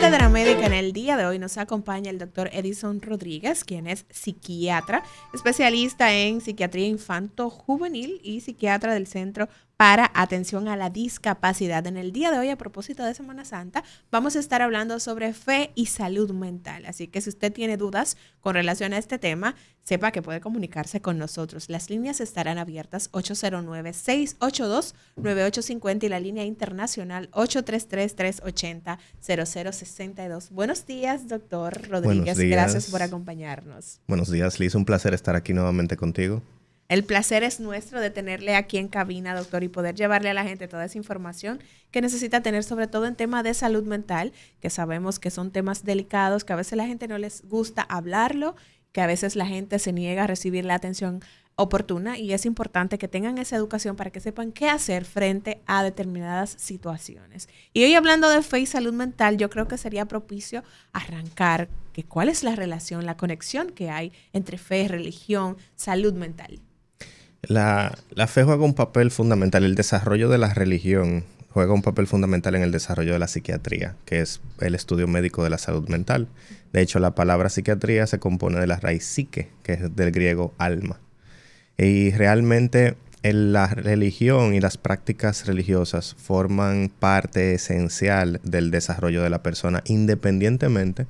la Médica en el día de hoy nos acompaña el doctor Edison Rodríguez, quien es psiquiatra, especialista en psiquiatría infanto-juvenil y psiquiatra del Centro para atención a la discapacidad. En el día de hoy, a propósito de Semana Santa, vamos a estar hablando sobre fe y salud mental. Así que si usted tiene dudas con relación a este tema, sepa que puede comunicarse con nosotros. Las líneas estarán abiertas 809-682-9850 y la línea internacional 833-380-0062. Buenos días, doctor Rodríguez. Gracias por acompañarnos. Buenos días, Liz. Un placer estar aquí nuevamente contigo. El placer es nuestro de tenerle aquí en cabina, doctor, y poder llevarle a la gente toda esa información que necesita tener, sobre todo en tema de salud mental, que sabemos que son temas delicados, que a veces la gente no les gusta hablarlo, que a veces la gente se niega a recibir la atención oportuna y es importante que tengan esa educación para que sepan qué hacer frente a determinadas situaciones. Y hoy hablando de fe y salud mental, yo creo que sería propicio arrancar que cuál es la relación, la conexión que hay entre fe, religión, salud mental. La, fe juega un papel fundamental, el desarrollo de la religión juega un papel fundamental en el desarrollo de la psiquiatría, que es el estudio médico de la salud mental. De hecho, la palabra psiquiatría se compone de la raíz psique, que es del griego alma. Y realmente la religión y las prácticas religiosas forman parte esencial del desarrollo de la persona, independientemente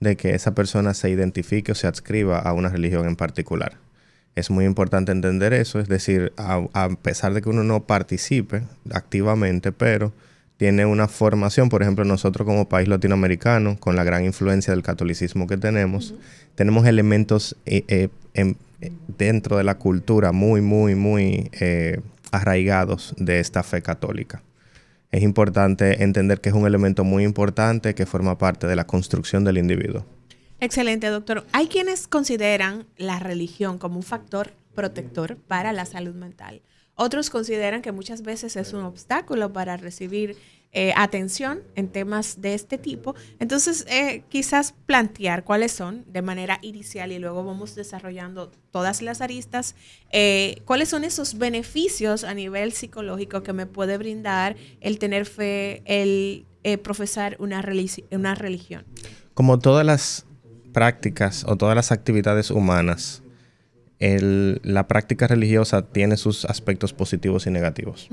de que esa persona se identifique o se adscriba a una religión en particular. Es muy importante entender eso, es decir, a, pesar de que uno no participe activamente, pero tiene una formación, por ejemplo, nosotros como país latinoamericano, con la gran influencia del catolicismo que tenemos, tenemos elementos eh, eh, eh, dentro de la cultura muy, muy, muy arraigados de esta fe católica. Es importante entender que es un elemento muy importante que forma parte de la construcción del individuo. Excelente, doctor. Hay quienes consideran la religión como un factor protector para la salud mental. Otros consideran que muchas veces es un obstáculo para recibir eh, atención en temas de este tipo. Entonces, eh, quizás plantear cuáles son de manera inicial y luego vamos desarrollando todas las aristas, eh, cuáles son esos beneficios a nivel psicológico que me puede brindar el tener fe, el profesar una, una religión. Como todas las prácticas o todas las actividades humanas, la práctica religiosa tiene sus aspectos positivos y negativos.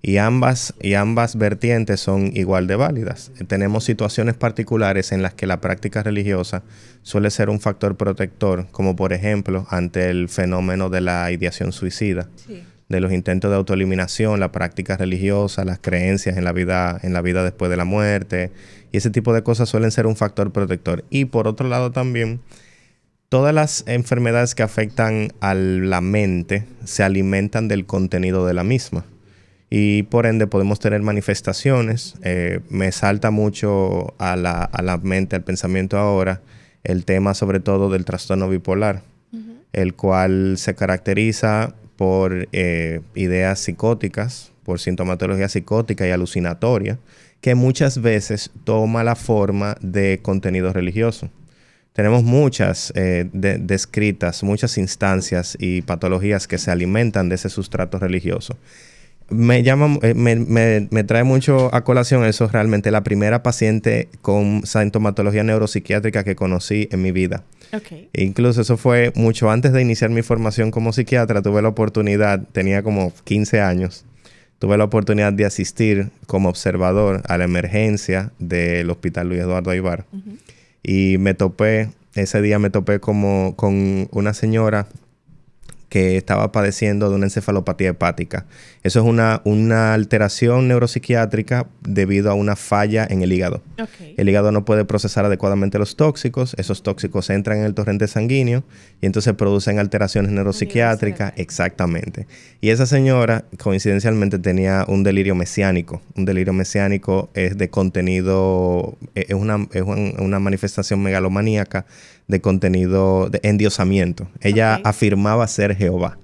y, ambas, y ambas vertientes son igual de válidas. Tenemos situaciones particulares en las que la práctica religiosa suele ser un factor protector, como por ejemplo ante el fenómeno de la ideación suicida. Sí de los intentos de autoeliminación, las prácticas religiosas, las creencias en la vida, en la vida después de la muerte, y ese tipo de cosas suelen ser un factor protector. Y por otro lado también, todas las enfermedades que afectan a la mente se alimentan del contenido de la misma. Y por ende podemos tener manifestaciones. Eh, me salta mucho a la, a la mente, al pensamiento ahora, el tema sobre todo del trastorno bipolar, el cual se caracteriza por eh, ideas psicóticas, por sintomatología psicótica y alucinatoria, que muchas veces toma la forma de contenido religioso. Tenemos muchas eh, descritas, muchas instancias y patologías que se alimentan de ese sustrato religioso me llama, eh, me, me, trae mucho a colación eso realmente, la primera paciente con sintomatología neuropsiquiátrica que conocí en mi vida. Okay. Incluso eso fue mucho antes de iniciar mi formación como psiquiatra, tuve la oportunidad, tenía como 15 años, tuve la oportunidad de asistir como observador a la emergencia del Hospital Luis Eduardo Aybar. Y me topé, ese día me topé como con una señora que estaba padeciendo de una encefalopatía hepática eso es una, una alteración neuropsiquiátrica debido a una falla en el hígado. El hígado no puede procesar adecuadamente los tóxicos, esos tóxicos entran en el torrente sanguíneo y entonces producen alteraciones neuropsiquiátricas. Exactamente. Y esa señora coincidencialmente tenía un delirio mesiánico. Un delirio mesiánico es de contenido, e-, es una, manifestación megalomaníaca de contenido de endiosamiento. Ella afirmaba ser Jehová.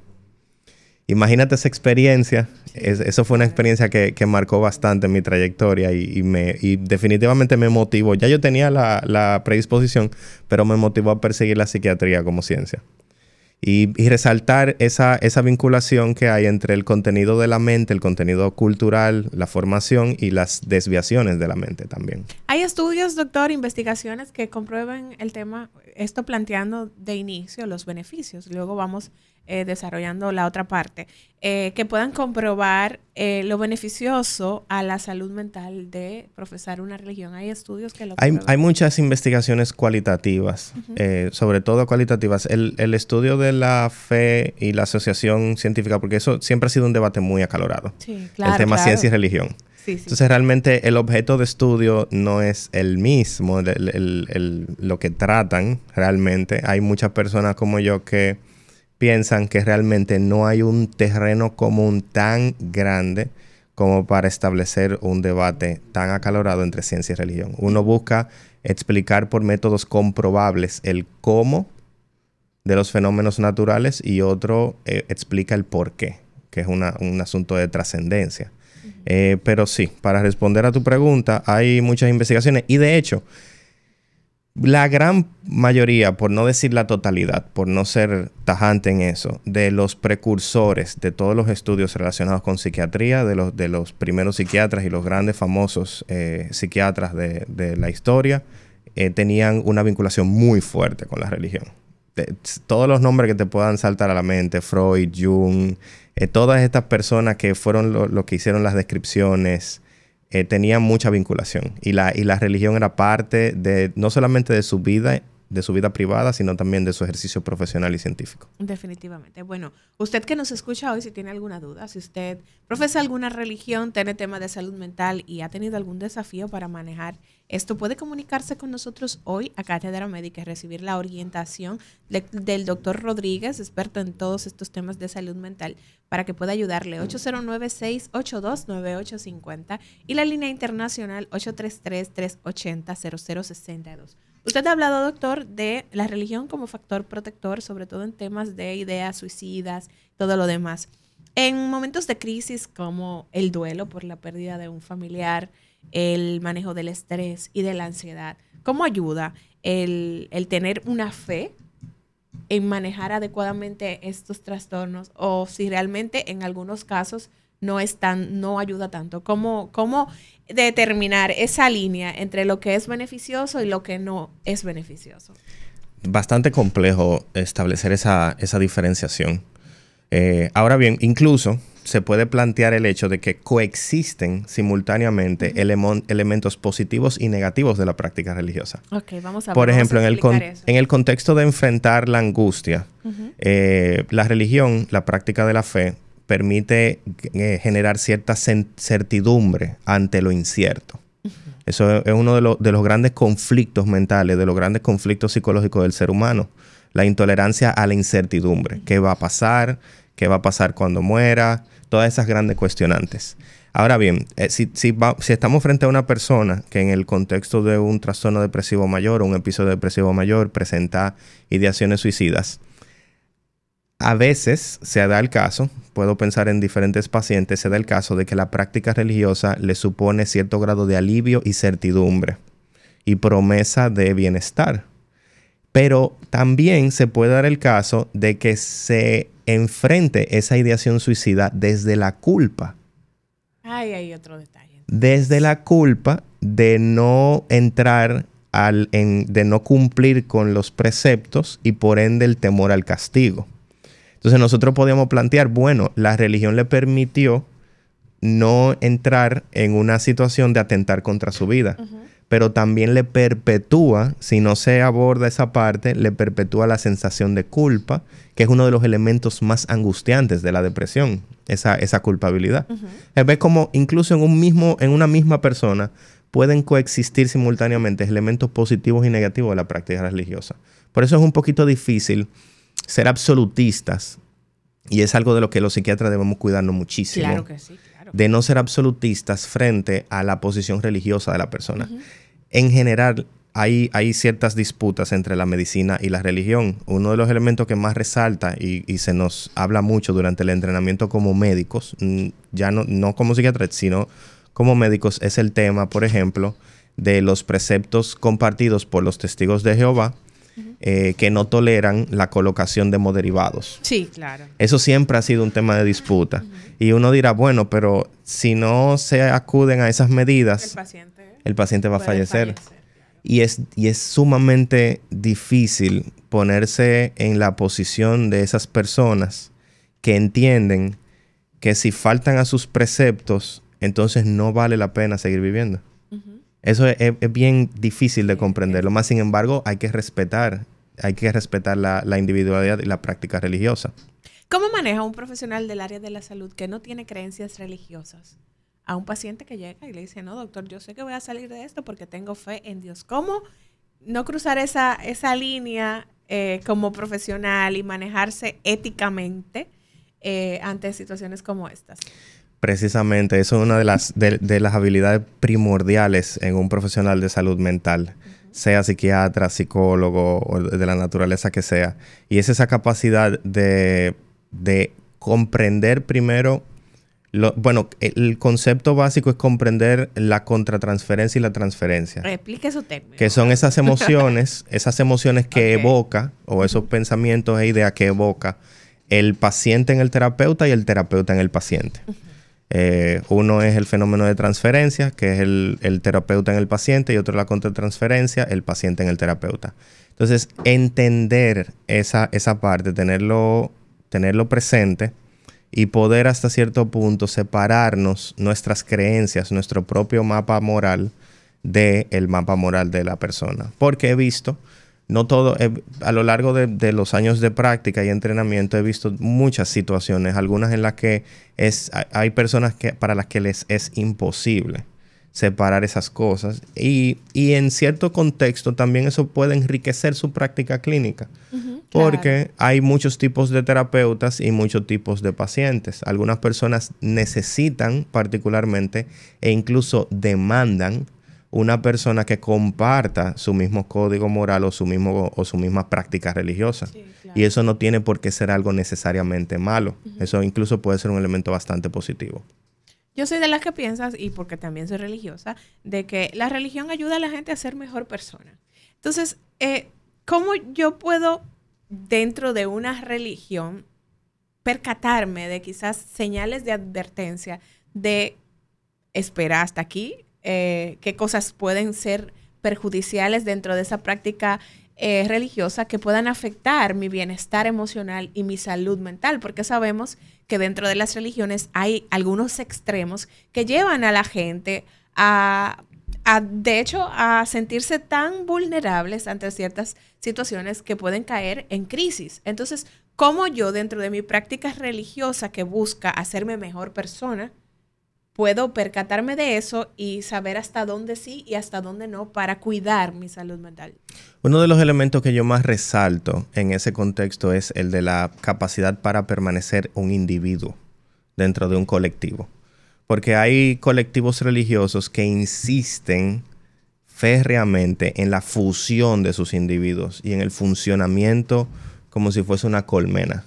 Imagínate esa experiencia. eso fue una experiencia que, que, marcó bastante mi trayectoria y, me, definitivamente me motivó. Ya yo tenía la, la, predisposición, pero me motivó a perseguir la psiquiatría como ciencia. Y, resaltar esa, esa, vinculación que hay entre el contenido de la mente, el contenido cultural, la formación y las desviaciones de la mente también. ¿Hay estudios, doctor, investigaciones que comprueban el tema, esto planteando de inicio los beneficios? Luego vamos eh, desarrollando la otra parte, eh, que puedan comprobar eh, lo beneficioso a la salud mental de profesar una religión. Hay estudios que lo... Hay, hay muchas investigaciones cualitativas, sobre todo cualitativas. El, estudio de la fe y la asociación científica, porque eso siempre ha sido un debate muy acalorado. Sí, claro, el tema ciencia y religión. Entonces realmente el objeto de estudio no es el mismo, el, lo que tratan realmente. Hay muchas personas como yo que piensan que realmente no hay un terreno común tan grande como para establecer un debate tan acalorado entre ciencia y religión. Uno busca explicar por métodos comprobables el cómo de los fenómenos naturales y otro eh, explica el por qué, que es un asunto de trascendencia. Eh, pero sí, para responder a tu pregunta, hay muchas investigaciones y de hecho, la gran mayoría, por no decir la totalidad, por no ser tajante en eso, de los precursores de todos los estudios relacionados con psiquiatría, de los, primeros psiquiatras y los grandes famosos eh, psiquiatras de, la historia, eh, tenían una vinculación muy fuerte con la religión. todos los nombres que te puedan saltar a la mente, Freud, Jung, eh, todas estas personas que fueron los que hicieron las descripciones, eh, tenían mucha vinculación y la, y la religión era parte de no solamente de su vida de su vida privada, sino también de su ejercicio profesional y científico. Definitivamente. Bueno, usted que nos escucha hoy, si tiene alguna duda, si usted profesa alguna religión, tiene tema de salud mental y ha tenido algún desafío para manejar esto, puede comunicarse con nosotros hoy a Cátedra Médica y recibir la orientación del doctor Rodríguez, experto en todos estos temas de salud mental, para que pueda ayudarle. 809-682-9850 y la línea internacional 833-380-0062. Usted ha hablado, doctor, de la religión como factor protector, sobre todo en temas de ideas suicidas, todo lo demás. En momentos de crisis como el duelo por la pérdida de un familiar, el manejo del estrés y de la ansiedad, ¿cómo ayuda el, el tener una fe en manejar adecuadamente estos trastornos o si realmente en algunos casos no están, no ayuda tanto. ¿Cómo, determinar esa línea entre lo que es beneficioso y lo que no es beneficioso? Bastante complejo establecer esa, esa diferenciación. Eh, ahora bien, incluso se puede plantear el hecho de que coexisten simultáneamente elementos positivos y negativos de la práctica religiosa. vamos a, Por ejemplo, en, el en el contexto de enfrentar la angustia, eh, la religión, la práctica de la fe, permite eh, generar cierta certidumbre ante lo incierto. Eso es uno de, de los grandes conflictos mentales, de los grandes conflictos psicológicos del ser humano la intolerancia a la incertidumbre. ¿Qué va a pasar? qué va a pasar cuando muera, todas esas grandes cuestionantes. Ahora bien, eh, si, si, estamos frente a una persona que en el contexto de un trastorno depresivo mayor o un episodio depresivo mayor presenta ideaciones suicidas, a veces se da el caso, puedo pensar en diferentes pacientes, se da el caso de que la práctica religiosa le supone cierto grado de alivio y certidumbre y promesa de bienestar pero también se puede dar el caso de que se enfrente esa ideación suicida desde la culpa. Ay, hay otro detalle. Desde la culpa de no entrar al, de no cumplir con los preceptos y por ende el temor al castigo. Entonces nosotros podíamos plantear, bueno, la religión le permitió no entrar en una situación de atentar contra su vida. Ajá pero también le perpetúa, si no se aborda esa parte, le perpetúa la sensación de culpa, que es uno de los elementos más angustiantes de la depresión, esa, esa culpabilidad. Es como incluso en, un mismo, en una misma persona pueden coexistir simultáneamente elementos positivos y negativos de la práctica religiosa. Por eso es un poquito difícil ser absolutistas y es algo de lo que los psiquiatras debemos cuidarnos muchísimo. Claro que sí de no ser absolutistas frente a la posición religiosa de la persona. En general, hay, ciertas disputas entre la medicina y la religión. Uno de los elementos que más resalta y, se nos habla mucho durante el entrenamiento como médicos, mm, ya no, no como psiquiatras, sino como médicos, es el tema, por ejemplo, de los preceptos compartidos por los testigos de Jehová eh, que no toleran la colocación de moderivados. Sí, claro. Eso siempre ha sido un tema de disputa. Y uno dirá, bueno, pero si no se acuden a esas medidas, el paciente, va a fallecer. y, es, y es sumamente difícil ponerse en la posición de esas personas que entienden que si faltan a sus preceptos, entonces no vale la pena seguir viviendo. Eso es, bien difícil de comprenderlo, más sin embargo hay que respetar, hay que respetar la, individualidad y la práctica religiosa. ¿Cómo maneja un profesional del área de la salud que no tiene creencias religiosas? a un paciente que llega y le dice, no, doctor, yo sé que voy a salir de esto porque tengo fe en Dios. ¿Cómo no cruzar esa, línea eh, como profesional y manejarse éticamente eh, ante situaciones como estas? Precisamente, eso es una de las, de, las habilidades primordiales en un profesional de salud mental, sea psiquiatra, psicólogo o de la naturaleza que sea. Y es esa capacidad de, comprender primero bueno, el concepto básico es comprender la contratransferencia y la transferencia. Replique su término. Que son esas emociones, esas emociones que evoca, o esos pensamientos e ideas que evoca el paciente en el terapeuta y el terapeuta en el paciente. Eh, uno es el fenómeno de transferencia, que es el, terapeuta en el paciente, y otro la contratransferencia, el paciente en el terapeuta. Entonces, entender esa, parte, tenerlo, tenerlo presente y poder hasta cierto punto separarnos nuestras creencias, nuestro propio mapa moral del mapa moral de la persona. Porque he visto no todo, eh, a lo largo de, los años de práctica y entrenamiento he visto muchas situaciones, algunas en las que es, hay personas que, para las que les es imposible separar esas cosas y, y en cierto contexto también eso puede enriquecer su práctica clínica porque hay muchos tipos de terapeutas y muchos tipos de pacientes. Algunas personas necesitan particularmente e incluso demandan una persona que comparta su mismo código moral o su mismo o misma práctica religiosa. Y eso no tiene por qué ser algo necesariamente malo. Eso incluso puede ser un elemento bastante positivo. Yo soy de las que piensas, y porque también soy religiosa, de que la religión ayuda a la gente a ser mejor persona. Entonces, eh, ¿cómo yo puedo, dentro de una religión, percatarme de quizás señales de advertencia de espera hasta aquí, eh, qué cosas pueden ser perjudiciales dentro de esa práctica eh, religiosa que puedan afectar mi bienestar emocional y mi salud mental, porque sabemos que dentro de las religiones hay algunos extremos que llevan a la gente a, a de hecho, a sentirse tan vulnerables ante ciertas situaciones que pueden caer en crisis. Entonces, ¿cómo yo dentro de mi práctica religiosa que busca hacerme mejor persona, puedo percatarme de eso y saber hasta dónde sí y hasta dónde no para cuidar mi salud mental. Uno de los elementos que yo más resalto en ese contexto es el de la capacidad para permanecer un individuo dentro de un colectivo. Porque hay colectivos religiosos que insisten férreamente en la fusión de sus individuos y en el funcionamiento como si fuese una colmena.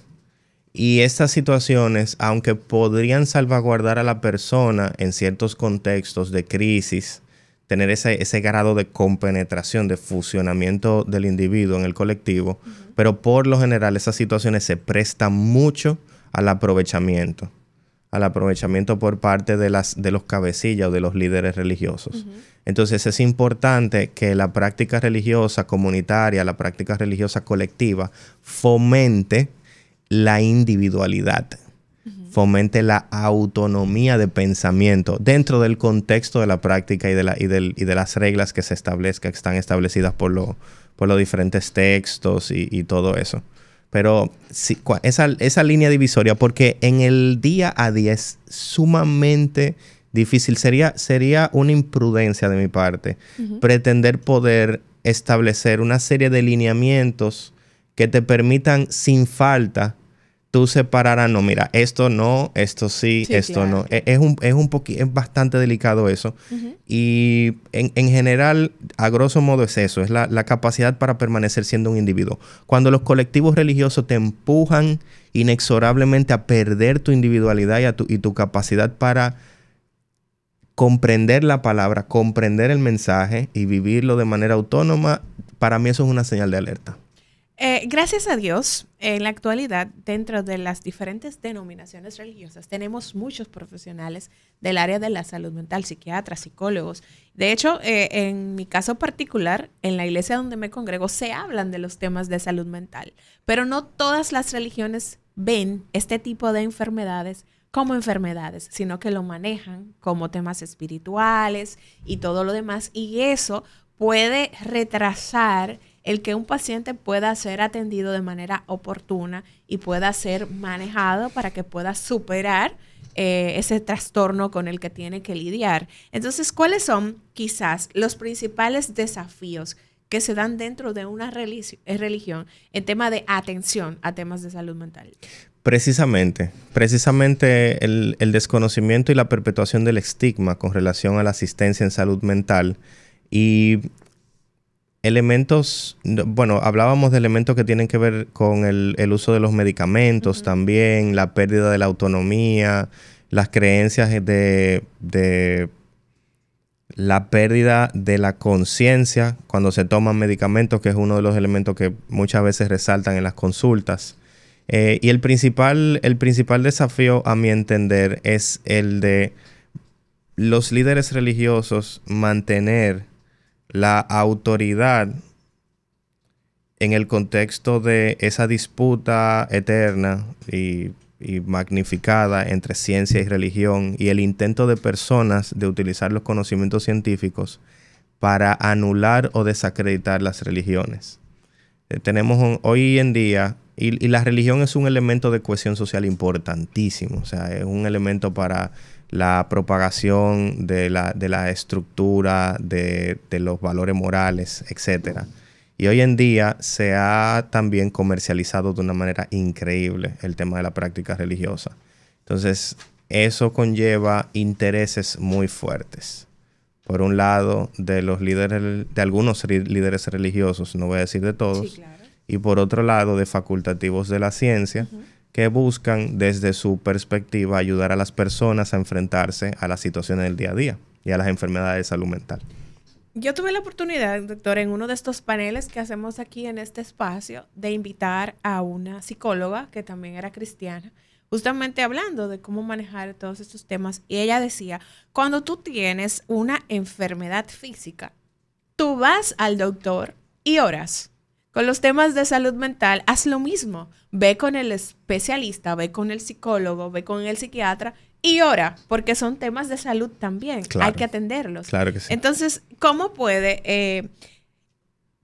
Y estas situaciones, aunque podrían salvaguardar a la persona en ciertos contextos de crisis, tener ese, grado de compenetración, de fusionamiento del individuo en el colectivo, pero por lo general esas situaciones se prestan mucho al aprovechamiento, al aprovechamiento por parte de, las, de los cabecillas o de los líderes religiosos. Entonces es importante que la práctica religiosa comunitaria, la práctica religiosa colectiva, fomente la individualidad, fomente la autonomía de pensamiento dentro del contexto de la práctica y de, la, y de las reglas que se establezcan, que están establecidas por, por los diferentes textos y, todo eso. Pero esa, esa, línea divisoria, porque en el día a día es sumamente difícil, sería, sería una imprudencia de mi parte pretender poder establecer una serie de lineamientos que te permitan sin falta tú separarás, no, mira, esto no, esto sí, esto no. E-, es, un, es, un es bastante delicado eso. Y en, general, a grosso modo es eso, es la, capacidad para permanecer siendo un individuo. Cuando los colectivos religiosos te empujan inexorablemente a perder tu individualidad y, tu, y tu capacidad para comprender la palabra, comprender el mensaje y vivirlo de manera autónoma, para mí eso es una señal de alerta. Eh, gracias a Dios, en la actualidad, dentro de las diferentes denominaciones religiosas, tenemos muchos profesionales del área de la salud mental, psiquiatras, psicólogos. De hecho, eh, en mi caso particular, en la iglesia donde me congrego, se hablan de los temas de salud mental, pero no todas las religiones ven este tipo de enfermedades como enfermedades, sino que lo manejan como temas espirituales y todo lo demás. Y eso puede retrasar el que un paciente pueda ser atendido de manera oportuna y pueda ser manejado para que pueda superar eh, ese trastorno con el que tiene que lidiar. Entonces, ¿cuáles son quizás los principales desafíos que se dan dentro de una eh, religión en tema de atención a temas de salud mental? Precisamente, precisamente el desconocimiento y la perpetuación del estigma con relación a la asistencia en salud mental y Elementos, bueno, hablábamos de elementos que tienen que ver con el, uso de los medicamentos también, la pérdida de la autonomía, las creencias de, la pérdida de la conciencia cuando se toman medicamentos, que es uno de los elementos que muchas veces resaltan en las consultas. Eh, y el principal, el principal desafío, a mi entender, es el de los líderes religiosos mantener la autoridad en el contexto de esa disputa eterna y, magnificada entre ciencia y religión y el intento de personas de utilizar los conocimientos científicos para anular o desacreditar las religiones. Eh, tenemos hoy en día, y, y la religión es un elemento de cohesión social importantísimo, o sea, es un elemento para la propagación de la, estructura, de, los valores morales, etc. Y hoy en día se ha también comercializado de una manera increíble el tema de la práctica religiosa. Entonces, eso conlleva intereses muy fuertes. Por un lado, de los líderes, de algunos líderes religiosos, no voy a decir de todos, y por otro lado, de facultativos de la ciencia que buscan desde su perspectiva ayudar a las personas a enfrentarse a las situaciones del día a día y a las enfermedades de salud mental. Yo tuve la oportunidad, doctor, en uno de estos paneles que hacemos aquí en este espacio, de invitar a una psicóloga que también era cristiana, justamente hablando de cómo manejar todos estos temas. Y ella decía, cuando tú tienes una enfermedad física, tú vas al doctor y oras. Con los temas de salud mental, haz lo mismo. Ve con el especialista, ve con el psicólogo, ve con el psiquiatra y ora, porque son temas de salud también. Hay que atenderlos. Claro Entonces, ¿cómo puede eh,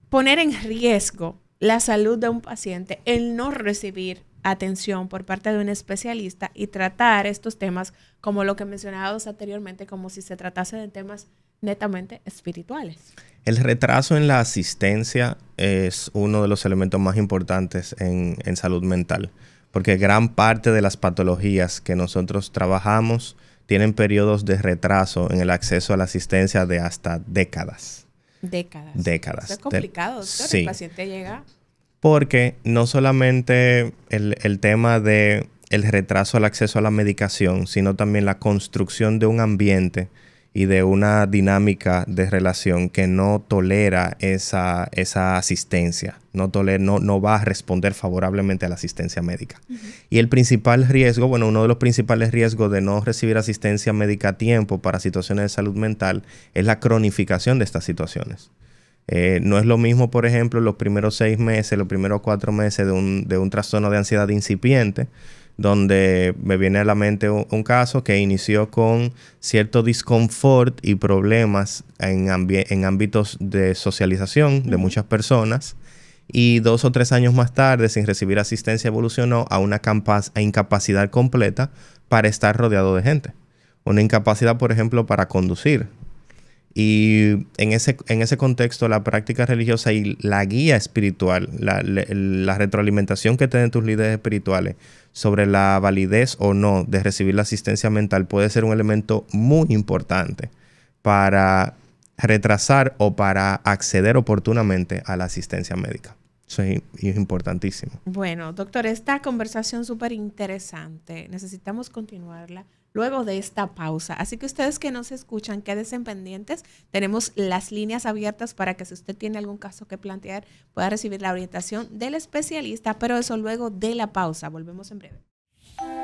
poner en riesgo la salud de un paciente el no recibir atención por parte de un especialista y tratar estos temas como lo que mencionábamos anteriormente, como si se tratase de temas netamente espirituales. El retraso en la asistencia es uno de los elementos más importantes en, salud mental, porque gran parte de las patologías que nosotros trabajamos tienen periodos de retraso en el acceso a la asistencia de hasta décadas. Décadas. es complicado, doctor. El paciente llega. Porque no solamente el, tema de retraso al acceso a la medicación, sino también la construcción de un ambiente y de una dinámica de relación que no tolera esa, esa asistencia, no, tolera, no, no, va a responder favorablemente a la asistencia médica. Y el principal riesgo, bueno, uno de los principales riesgos de no recibir asistencia médica a tiempo para situaciones de salud mental es la cronificación de estas situaciones. Eh, no es lo mismo, por ejemplo, los primeros seis meses, los primeros cuatro meses de un, de un trastorno de ansiedad incipiente donde me viene a la mente un, caso que inició con cierto disconfort y problemas en, ámbitos de socialización de muchas personas y dos o tres años más tarde, sin recibir asistencia, evolucionó a una incapacidad completa para estar rodeado de gente. Una incapacidad, por ejemplo, para conducir, y en ese, en ese contexto, la práctica religiosa y la guía espiritual, la, retroalimentación que tienen tus líderes espirituales sobre la validez o no de recibir la asistencia mental puede ser un elemento muy importante para retrasar o para acceder oportunamente a la asistencia médica. Eso es, importantísimo. Bueno, doctor, esta conversación súper interesante. Necesitamos continuarla luego de esta pausa. Así que ustedes que nos escuchan, quédense pendientes. Tenemos las líneas abiertas para que si usted tiene algún caso que plantear, pueda recibir la orientación del especialista, pero eso luego de la pausa. Volvemos en breve.